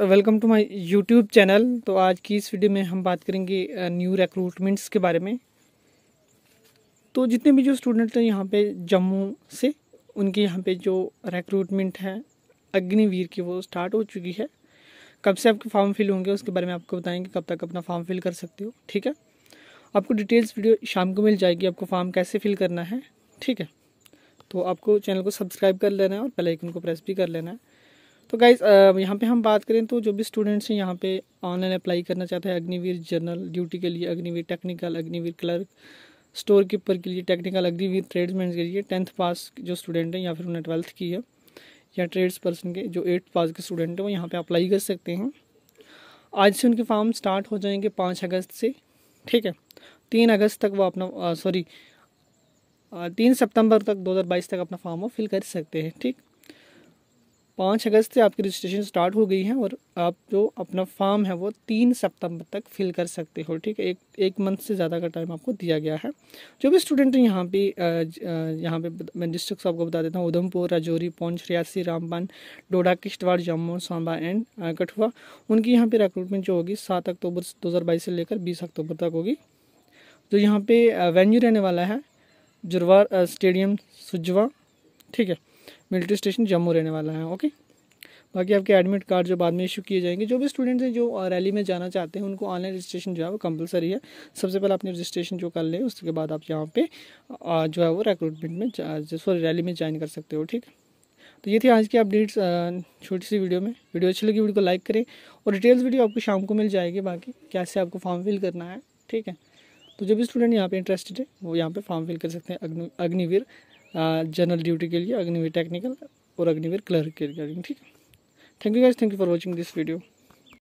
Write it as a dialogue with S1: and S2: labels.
S1: welcome to my YouTube channel तो आज की इस वीडियो में हम बात करेंगे न्यू uh, रिक्रूटमेंट्स के बारे में तो जितने भी जो स्टूडेंट हैं यहाँ पे जम्मू से उनके यहाँ पे जो रिक्रूटमेंट है अग्निवीर की वो स्टार्ट हो चुकी है कब से आपके फॉर्म फिल होंगे उसके बारे में आपको बताएंगे कब तक अपना फॉर्म फिल कर सकते हो ठीक है आपको डिटेल्स वीडियो शाम को मिल जाएगी आपको फॉर्म कैसे फिल करना है ठीक है तो आपको चैनल को सब्सक्राइब कर लेना है और पहले आइकन को प्रेस भी कर लेना है तो गाइज यहाँ पे हम बात करें तो जो भी स्टूडेंट्स हैं यहाँ पे ऑनलाइन अप्लाई करना चाहते हैं अग्निवीर जनरल ड्यूटी के लिए Agniveer technical Agniveer clerk store keeper के लिए टेक्निकल अग्निवीर ट्रेड्समैन के लिए टेंथ पास जो स्टूडेंट हैं या फिर उन्हें ट्वेल्थ की है या ट्रेड्स पर्सन के जो एट्थ पास के स्टूडेंट हैं वो यहाँ पर अप्लाई कर सकते हैं आज से उनके फॉर्म स्टार्ट हो जाएंगे पाँच अगस्त से ठीक है तीन अगस्त तक वो अपना सॉरी तीन सितंबर तक 2022 तक अपना फॉर्म वो फिल कर सकते हैं ठीक पाँच अगस्त से आपकी रजिस्ट्रेशन स्टार्ट हो गई है और आप जो अपना फॉर्म है वो तीन सितंबर तक फिल कर सकते हो ठीक है एक एक मंथ से ज़्यादा का टाइम आपको दिया गया है जो भी स्टूडेंट यहाँ पे यहाँ पे मैं डिस्ट्रिक्ट आपको बता देता हूँ उधमपुर राजौरी पौंछ रियासी रामबन डोडा किश्तवाड़ जम्मू सांबा एंड कठुआ उनकी यहाँ पर रिक्रूटमेंट जो होगी सात अक्टूबर दो से लेकर बीस अक्टूबर तक होगी जो यहाँ पे वेन्यू रहने वाला है जुरवार स्टेडियम सुजवा ठीक है मिलिट्री स्टेशन जम्मू रहने वाला है ओके बाकी आपके एडमिट कार्ड जो बाद में इशू किए जाएंगे जो भी स्टूडेंट्स हैं जो रैली में जाना चाहते हैं उनको ऑनलाइन रजिस्ट्रेशन जो है वो कंपलसरी है सबसे पहले आपने रजिस्ट्रेशन जो कर लें उसके बाद आप यहाँ पे जो है वो रिक्रूटमेंट में सॉरी रैली में ज्वाइन कर सकते हो ठीक है तो ये थी आज की अपडेट्स छोटी सी वीडियो में वीडियो अच्छी लगी वीडियो को लाइक करें और डिटेल्स वीडियो आपको शाम को मिल जाएगी बाकी कैसे आपको फॉर्म फिल करना है ठीक है तो जो भी स्टूडेंट यहाँ पर इंटरेस्टेड है वो यहाँ पर फॉर्म फिल कर सकते हैं अग्निवीर जनरल ड्यूटी के लिए अग्निवीर टेक्निकल और अग्निवीर क्लर्क के रिगार्डिंग ठीक है thank you guys thank you for watching this video